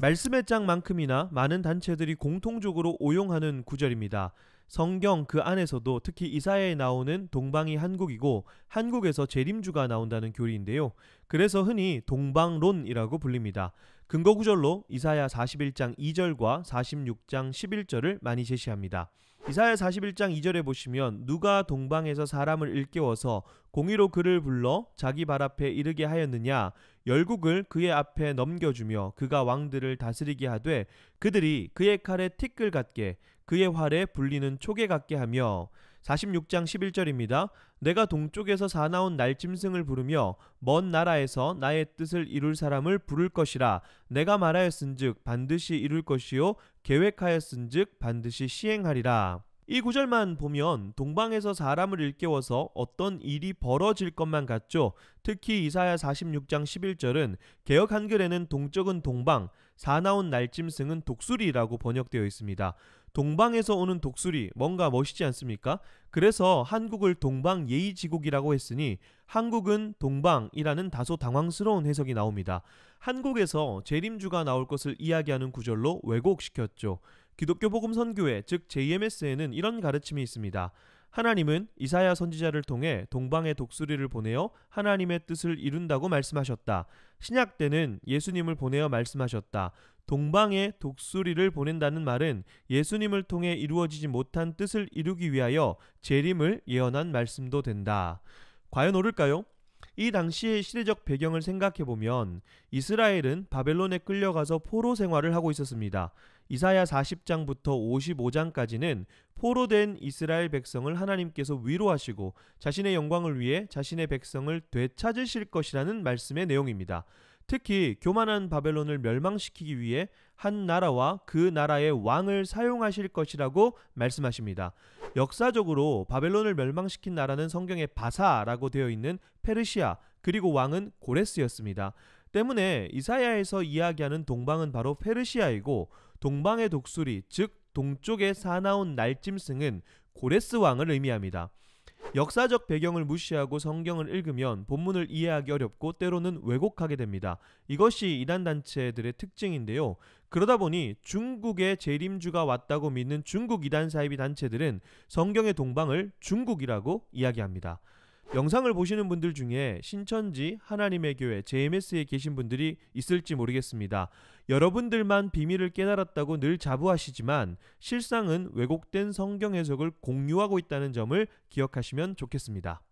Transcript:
말씀의 짝만큼이나 많은 단체들이 공통적으로 오용하는 구절입니다. 성경 그 안에서도 특히 이사야에 나오는 동방이 한국이고 한국에서 재림주가 나온다는 교리인데요. 그래서 흔히 동방론이라고 불립니다. 근거 구절로 이사야 41장 2절과 46장 11절을 많이 제시합니다. 이사야 41장 2절에 보시면 누가 동방에서 사람을 일깨워서 공의로 그를 불러 자기 발 앞에 이르게 하였느냐 열국을 그의 앞에 넘겨주며 그가 왕들을 다스리게 하되 그들이 그의 칼에 티끌 같게 그의 활에 불리는 왼쪽에 갖게 하며 46장 11절입니다. 내가 동쪽에서 사나운 날짐승을 부르며 먼 나라에서 나의 뜻을 이룰 사람을 부를 것이라 내가 말하였은즉 반드시 이룰 것이요 계획하였은즉 반드시 시행하리라. 이 구절만 보면 동방에서 사람을 일깨워서 어떤 일이 벌어질 것만 같죠. 특히 이사야 46장 11절은 개혁 한글에는 동쪽은 동방, 사나운 날짐승은 독수리라고 번역되어 있습니다. 동방에서 오는 독수리 뭔가 멋있지 않습니까? 그래서 한국을 동방 예의지국이라고 했으니 한국은 동방이라는 다소 당황스러운 해석이 나옵니다. 한국에서 재림주가 나올 것을 이야기하는 구절로 왜곡시켰죠. 기독교 복음 선교회 즉 JMS에는 이런 가르침이 있습니다. 하나님은 이사야 선지자를 통해 동방의 독수리를 보내어 하나님의 뜻을 이룬다고 말씀하셨다. 신약 때는 예수님을 보내어 말씀하셨다. 동방의 독수리를 보낸다는 말은 예수님을 통해 이루어지지 못한 뜻을 이루기 위하여 재림을 예언한 말씀도 된다. 과연 오를까요? 이 당시의 시대적 배경을 생각해 보면 이스라엘은 바벨론에 끌려가서 포로 생활을 하고 있었습니다. 이사야 40장부터 55장까지는 포로된 이스라엘 백성을 하나님께서 위로하시고 자신의 영광을 위해 자신의 백성을 되찾으실 것이라는 말씀의 내용입니다. 특히 교만한 바벨론을 멸망시키기 위해 한 나라와 그 나라의 왕을 사용하실 것이라고 말씀하십니다. 역사적으로 바벨론을 멸망시킨 나라는 성경에 바사라고 되어 있는 페르시아, 그리고 왕은 고레스였습니다. 때문에 이사야에서 이야기하는 동방은 바로 페르시아이고 동방의 독수리, 즉 동쪽에 사나운 날짐승은 고레스 왕을 의미합니다. 역사적 배경을 무시하고 성경을 읽으면 본문을 이해하기 어렵고 때로는 왜곡하게 됩니다. 이것이 이단단체들의 특징인데요. 그러다 보니 중국의 재림주가 왔다고 믿는 중국 이단 사이비 단체들은 성경의 동방을 중국이라고 이야기합니다. 영상을 보시는 분들 중에 신천지 하나님의 교회 JMS에 계신 분들이 있을지 모르겠습니다. 여러분들만 비밀을 깨달았다고 늘 자부하시지만 실상은 왜곡된 성경 해석을 공유하고 있다는 점을 기억하시면 좋겠습니다.